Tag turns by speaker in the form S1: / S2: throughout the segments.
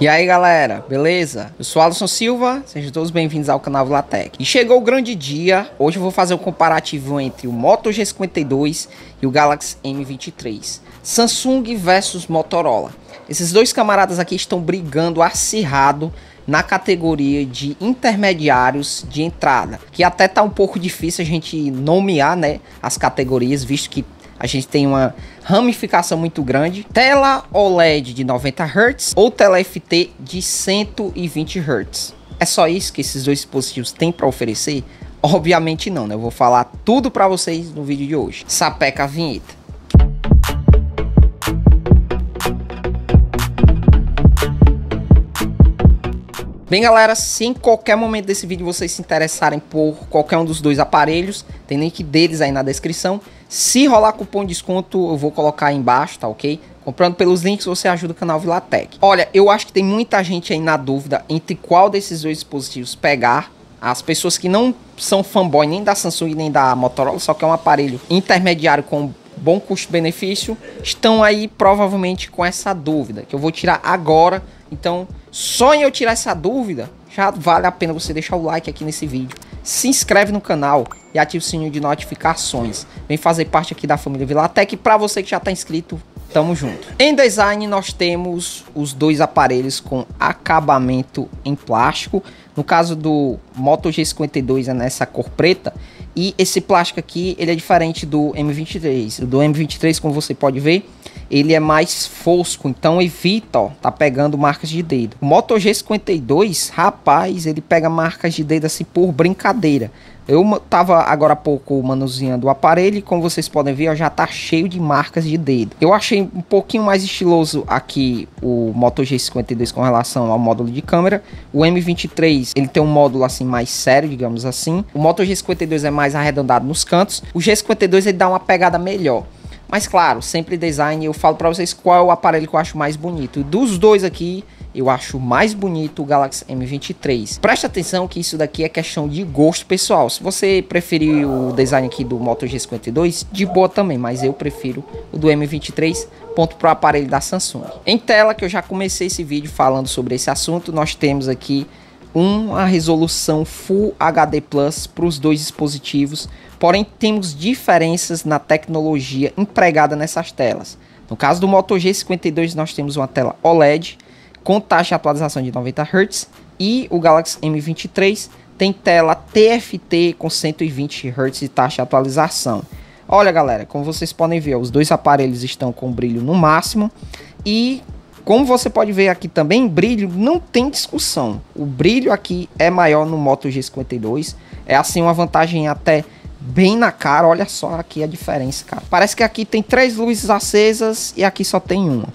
S1: E aí galera, beleza? Eu sou Alisson Silva, sejam todos bem-vindos ao canal Vlatec. E chegou o grande dia, hoje eu vou fazer um comparativo entre o Moto G52 e o Galaxy M23. Samsung versus Motorola. Esses dois camaradas aqui estão brigando acirrado na categoria de intermediários de entrada, que até tá um pouco difícil a gente nomear, né, as categorias, visto que a gente tem uma ramificação muito grande. Tela OLED de 90 Hz ou tela FT de 120 Hz. É só isso que esses dois dispositivos têm para oferecer? Obviamente não, né? Eu vou falar tudo para vocês no vídeo de hoje. Sapeca a vinheta. Bem, galera, se em qualquer momento desse vídeo vocês se interessarem por qualquer um dos dois aparelhos, tem link deles aí na descrição. Se rolar cupom de desconto, eu vou colocar aí embaixo, tá ok? Comprando pelos links, você ajuda o canal Vilatec. Olha, eu acho que tem muita gente aí na dúvida entre qual desses dois dispositivos pegar. As pessoas que não são fanboy nem da Samsung nem da Motorola, só que é um aparelho intermediário com bom custo-benefício, estão aí provavelmente com essa dúvida, que eu vou tirar agora. Então, só em eu tirar essa dúvida, já vale a pena você deixar o like aqui nesse vídeo se inscreve no canal e ativa o sininho de notificações. Vem fazer parte aqui da família Vilatec. Para você que já está inscrito, tamo junto. Em design nós temos os dois aparelhos com acabamento em plástico. No caso do Moto G52 é nessa cor preta e esse plástico aqui, ele é diferente do M23. Do M23, como você pode ver, ele é mais fosco, então evita, ó, tá pegando marcas de dedo. O Moto G52, rapaz, ele pega marcas de dedo assim por brincadeira. Eu tava agora há pouco manuseando o aparelho e como vocês podem ver, ó, já tá cheio de marcas de dedo. Eu achei um pouquinho mais estiloso aqui o Moto G52 com relação ao módulo de câmera. O M23, ele tem um módulo assim mais sério, digamos assim. O Moto G52 é mais arredondado nos cantos. O G52 ele dá uma pegada melhor. Mas claro, sempre design, eu falo para vocês qual é o aparelho que eu acho mais bonito. Dos dois aqui, eu acho mais bonito o Galaxy M23. Presta atenção que isso daqui é questão de gosto pessoal. Se você preferir o design aqui do Moto G52, de boa também, mas eu prefiro o do M23 ponto para o aparelho da Samsung. Em tela que eu já comecei esse vídeo falando sobre esse assunto, nós temos aqui uma resolução Full HD Plus para os dois dispositivos, porém temos diferenças na tecnologia empregada nessas telas. No caso do Moto G52 nós temos uma tela OLED com taxa de atualização de 90 Hz e o Galaxy M23 tem tela TFT com 120 Hz de taxa de atualização. Olha galera, como vocês podem ver, os dois aparelhos estão com brilho no máximo e como você pode ver aqui também, brilho não tem discussão. O brilho aqui é maior no Moto G52, é assim uma vantagem até bem na cara, olha só aqui a diferença, cara. Parece que aqui tem três luzes acesas e aqui só tem uma.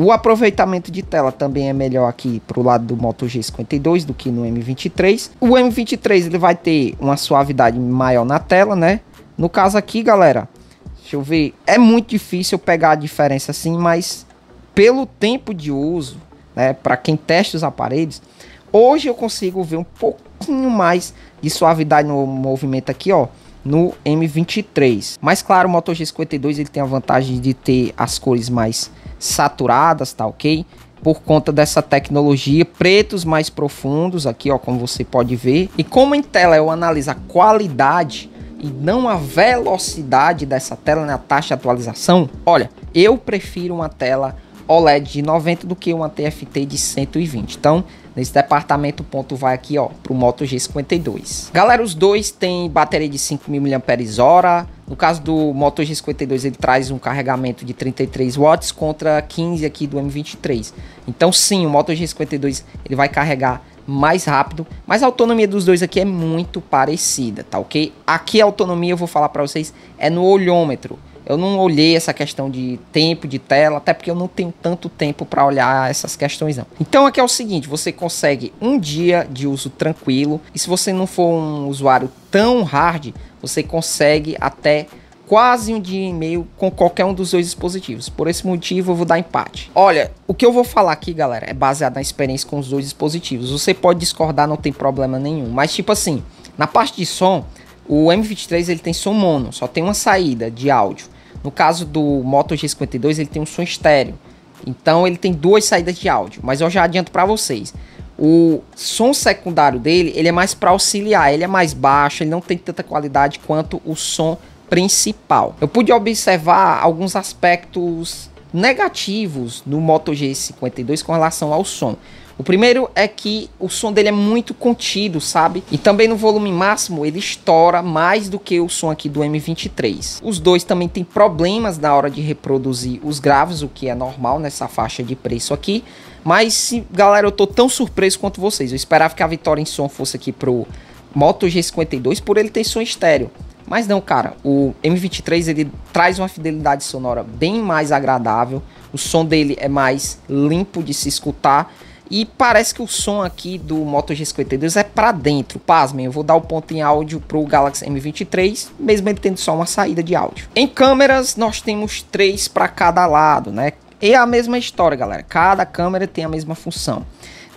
S1: O aproveitamento de tela também é melhor aqui para o lado do Moto G52 do que no M23. O M23 ele vai ter uma suavidade maior na tela, né? No caso aqui, galera, deixa eu ver, é muito difícil pegar a diferença assim, mas pelo tempo de uso, né, para quem testa os aparelhos, hoje eu consigo ver um pouquinho mais de suavidade no movimento aqui, ó no M23. Mas claro, o Moto G52 ele tem a vantagem de ter as cores mais saturadas, tá ok? Por conta dessa tecnologia, pretos mais profundos, aqui ó, como você pode ver. E como em tela eu analiso a qualidade e não a velocidade dessa tela na né, taxa de atualização, olha, eu prefiro uma tela OLED de 90 do que uma TFT de 120. Então, nesse departamento, o ponto vai aqui ó, para o Moto G52. Galera, os dois têm bateria de 5.000 mAh, no caso do Moto G52, ele traz um carregamento de 33 watts contra 15 aqui do M23. Então sim, o Moto G52 ele vai carregar mais rápido, mas a autonomia dos dois aqui é muito parecida, tá ok? Aqui a autonomia, eu vou falar para vocês, é no olhômetro. Eu não olhei essa questão de tempo de tela, até porque eu não tenho tanto tempo para olhar essas questões não. Então aqui é o seguinte, você consegue um dia de uso tranquilo, e se você não for um usuário tão hard, você consegue até quase um dia e meio com qualquer um dos dois dispositivos. Por esse motivo, eu vou dar empate. Olha, o que eu vou falar aqui, galera, é baseado na experiência com os dois dispositivos. Você pode discordar, não tem problema nenhum. Mas, tipo assim, na parte de som, o M23 ele tem som mono, só tem uma saída de áudio. No caso do Moto G52, ele tem um som estéreo. Então ele tem duas saídas de áudio, mas eu já adianto para vocês. O som secundário dele, ele é mais para auxiliar, ele é mais baixo, ele não tem tanta qualidade quanto o som principal. Eu pude observar alguns aspectos negativos no Moto G52 com relação ao som. O primeiro é que o som dele é muito contido, sabe? E também no volume máximo ele estoura mais do que o som aqui do M23. Os dois também têm problemas na hora de reproduzir os graves, o que é normal nessa faixa de preço aqui. Mas, galera, eu tô tão surpreso quanto vocês. Eu esperava que a vitória em som fosse aqui pro Moto G52 por ele ter som estéreo. Mas não, cara, o M23 ele traz uma fidelidade sonora bem mais agradável. O som dele é mais limpo de se escutar e parece que o som aqui do Moto G52 é para dentro. Pasmem, eu vou dar o ponto em áudio pro Galaxy M23, mesmo ele tendo só uma saída de áudio. Em câmeras, nós temos três para cada lado, né? É a mesma história, galera. Cada câmera tem a mesma função.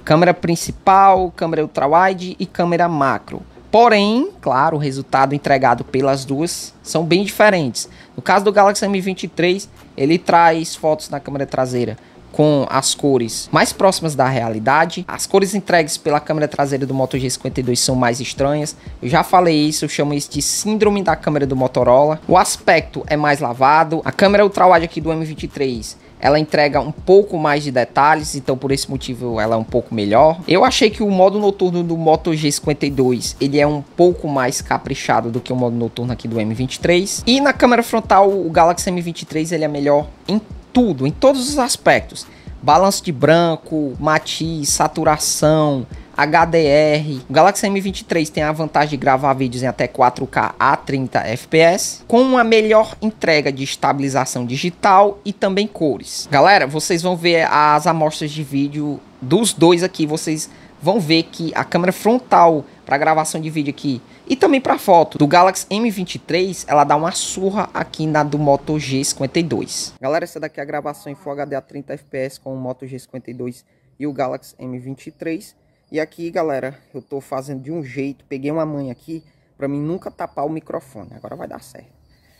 S1: Câmera principal, câmera ultra-wide e câmera macro. Porém, claro, o resultado entregado pelas duas são bem diferentes. No caso do Galaxy M23, ele traz fotos na câmera traseira com as cores mais próximas da realidade. As cores entregues pela câmera traseira do Moto G52 são mais estranhas. Eu já falei isso, eu chamo isso de síndrome da câmera do Motorola. O aspecto é mais lavado. A câmera ultrawide aqui do M23 ela entrega um pouco mais de detalhes, então por esse motivo ela é um pouco melhor. Eu achei que o modo noturno do Moto G52, ele é um pouco mais caprichado do que o modo noturno aqui do M23. E na câmera frontal, o Galaxy M23, ele é melhor em tudo, em todos os aspectos. Balanço de branco, matiz, saturação, HDR. O Galaxy M23 tem a vantagem de gravar vídeos em até 4K a 30 FPS, com uma melhor entrega de estabilização digital e também cores. Galera, vocês vão ver as amostras de vídeo dos dois aqui, vocês vão ver que a câmera frontal para gravação de vídeo aqui e também para foto do Galaxy M23, ela dá uma surra aqui na do Moto G52. Galera, essa daqui é a gravação em Full HD a 30 fps com o Moto G52 e o Galaxy M23. E aqui, galera, eu tô fazendo de um jeito, peguei uma manha aqui para mim nunca tapar o microfone. Agora vai dar certo.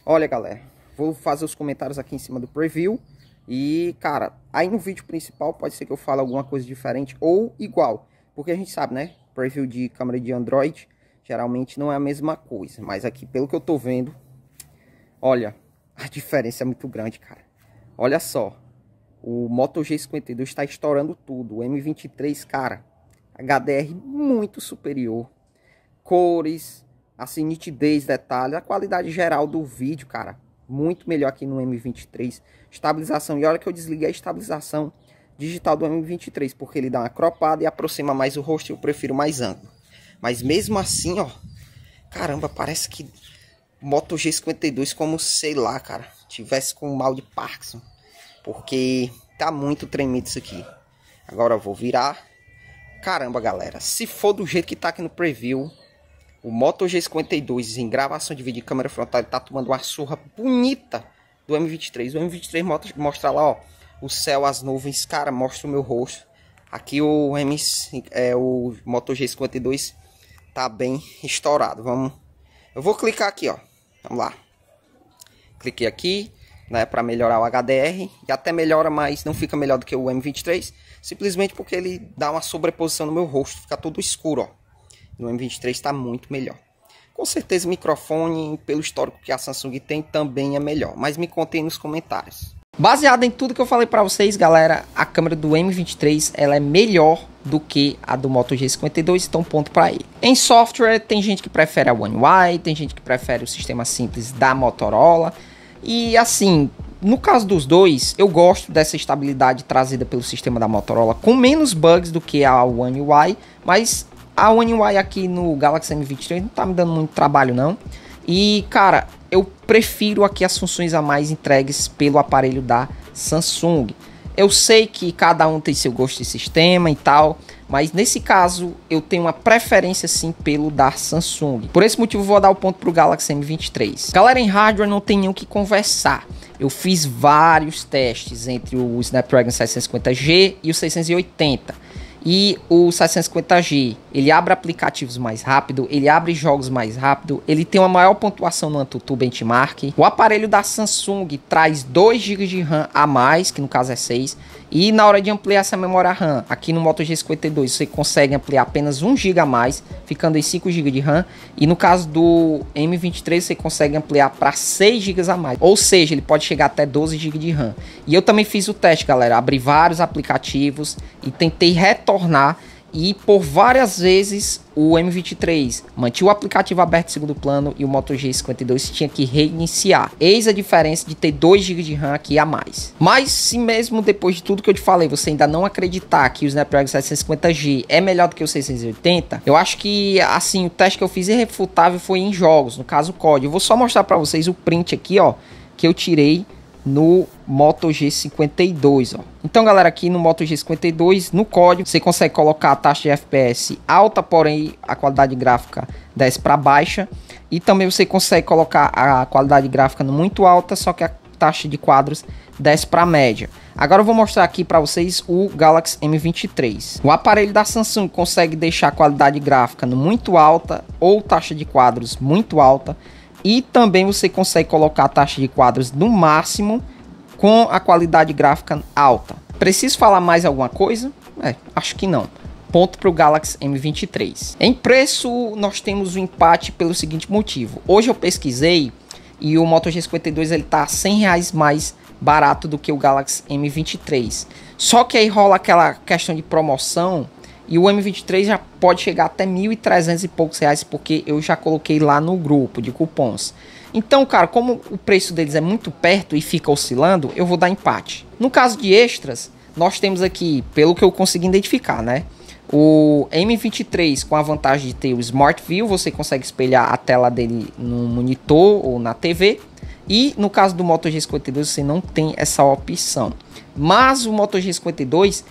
S1: Olha, galera, vou fazer os comentários aqui em cima do preview. E, cara, aí no vídeo principal pode ser que eu fale alguma coisa diferente ou igual. Porque a gente sabe, né? perfil de câmera de Android, geralmente não é a mesma coisa. Mas aqui, pelo que eu tô vendo, olha, a diferença é muito grande, cara. Olha só, o Moto G52 está estourando tudo. O M23, cara, HDR muito superior. Cores, assim, nitidez, detalhes, a qualidade geral do vídeo, cara. Muito melhor aqui no M23. Estabilização, e olha que eu desliguei a estabilização digital do M23, porque ele dá uma cropada e aproxima mais o rosto, eu prefiro mais ângulo. Mas mesmo assim, ó, caramba, parece que Moto G52 como, sei lá, cara, tivesse com mal de Parkinson, porque tá muito tremido isso aqui. Agora eu vou virar. Caramba, galera, se for do jeito que tá aqui no preview, o Moto G52 em gravação de vídeo e câmera frontal, ele tá tomando uma surra bonita do M23. O M23 mostra lá, ó, o céu, as nuvens, cara, mostra o meu rosto. Aqui o M5, é o Moto G52 tá bem estourado. Vamos Eu vou clicar aqui, ó. Vamos lá. Cliquei aqui, né, para melhorar o HDR e até melhora, mas não fica melhor do que o M23, simplesmente porque ele dá uma sobreposição no meu rosto, fica tudo escuro, ó. No M23 tá muito melhor. Com certeza o microfone, pelo histórico que a Samsung tem, também é melhor. Mas me contem nos comentários. Baseado em tudo que eu falei para vocês, galera, a câmera do M23 ela é melhor do que a do Moto G52, então ponto para ele. Em software, tem gente que prefere a One UI, tem gente que prefere o sistema simples da Motorola. E assim, no caso dos dois, eu gosto dessa estabilidade trazida pelo sistema da Motorola, com menos bugs do que a One UI, mas a One UI aqui no Galaxy M23 não tá me dando muito trabalho não. E cara, eu prefiro aqui as funções a mais entregues pelo aparelho da Samsung. Eu sei que cada um tem seu gosto de sistema e tal, mas nesse caso eu tenho uma preferência sim pelo da Samsung. Por esse motivo vou dar o ponto pro Galaxy M23. Galera, em hardware não tem nem o que conversar. Eu fiz vários testes entre o Snapdragon 750G e o 680 e o 750G, ele abre aplicativos mais rápido, ele abre jogos mais rápido, ele tem uma maior pontuação no AnTuTu Benchmark. O aparelho da Samsung traz 2 GB de RAM a mais, que no caso é 6, e na hora de ampliar essa memória RAM, aqui no Moto G52 você consegue ampliar apenas 1 GB a mais, ficando em 5 GB de RAM, e no caso do M23 você consegue ampliar para 6 GB a mais, ou seja, ele pode chegar até 12 GB de RAM. E eu também fiz o teste, galera, abri vários aplicativos e tentei retornar retornar e por várias vezes o M23 mantinha o aplicativo aberto em segundo plano e o Moto G52 tinha que reiniciar. Eis a diferença de ter 2 GB de RAM aqui a mais. Mas se mesmo depois de tudo que eu te falei, você ainda não acreditar que o Snapdragon 750G é melhor do que o 680, eu acho que assim, o teste que eu fiz irrefutável foi em jogos, no caso o COD. Eu vou só mostrar para vocês o print aqui, ó, que eu tirei no Moto G52. Ó. Então, galera, aqui no Moto G52, no código, você consegue colocar a taxa de FPS alta, porém a qualidade gráfica desce para baixa. E também você consegue colocar a qualidade gráfica no muito alta, só que a taxa de quadros desce para média. Agora eu vou mostrar aqui para vocês o Galaxy M23. O aparelho da Samsung consegue deixar a qualidade gráfica no muito alta ou taxa de quadros muito alta e também você consegue colocar a taxa de quadros no máximo com a qualidade gráfica alta. Preciso falar mais alguma coisa? É, acho que não. Ponto para o Galaxy M23. Em preço, nós temos o um empate pelo seguinte motivo. Hoje eu pesquisei e o Moto G52 ele R$ tá 100 reais mais barato do que o Galaxy M23. Só que aí rola aquela questão de promoção e o M23 já pode chegar até 1.300 e poucos reais, porque eu já coloquei lá no grupo de cupons. Então, cara, como o preço deles é muito perto e fica oscilando, eu vou dar empate. No caso de extras, nós temos aqui, pelo que eu consegui identificar, né? O M23 com a vantagem de ter o Smart View, você consegue espelhar a tela dele no monitor ou na TV. E no caso do Moto G52 você não tem essa opção. Mas o Moto G52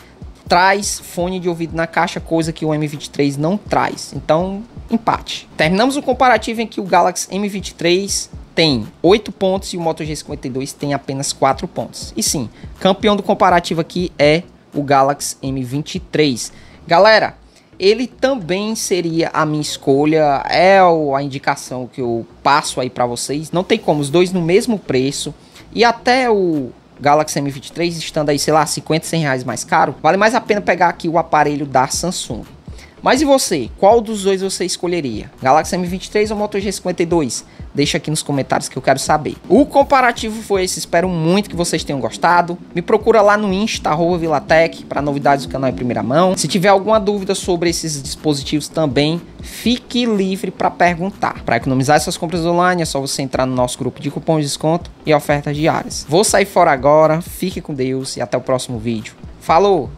S1: traz fone de ouvido na caixa, coisa que o M23 não traz. Então, empate. Terminamos o comparativo em que o Galaxy M23 tem 8 pontos e o Moto G52 tem apenas 4 pontos. E sim, campeão do comparativo aqui é o Galaxy M23. Galera, ele também seria a minha escolha, é a indicação que eu passo aí para vocês. Não tem como os dois no mesmo preço e até o Galaxy M23 estando aí, sei lá, 50, 100 reais mais caro, vale mais a pena pegar aqui o aparelho da Samsung. Mas e você? Qual dos dois você escolheria? Galaxy M23 ou Moto G52? Deixa aqui nos comentários que eu quero saber. O comparativo foi esse, espero muito que vocês tenham gostado. Me procura lá no Insta, arroba Vilatec, para novidades do canal em primeira mão. Se tiver alguma dúvida sobre esses dispositivos também, fique livre para perguntar. Para economizar suas compras online, é só você entrar no nosso grupo de cupons de desconto e ofertas diárias. Vou sair fora agora, fique com Deus e até o próximo vídeo. Falou!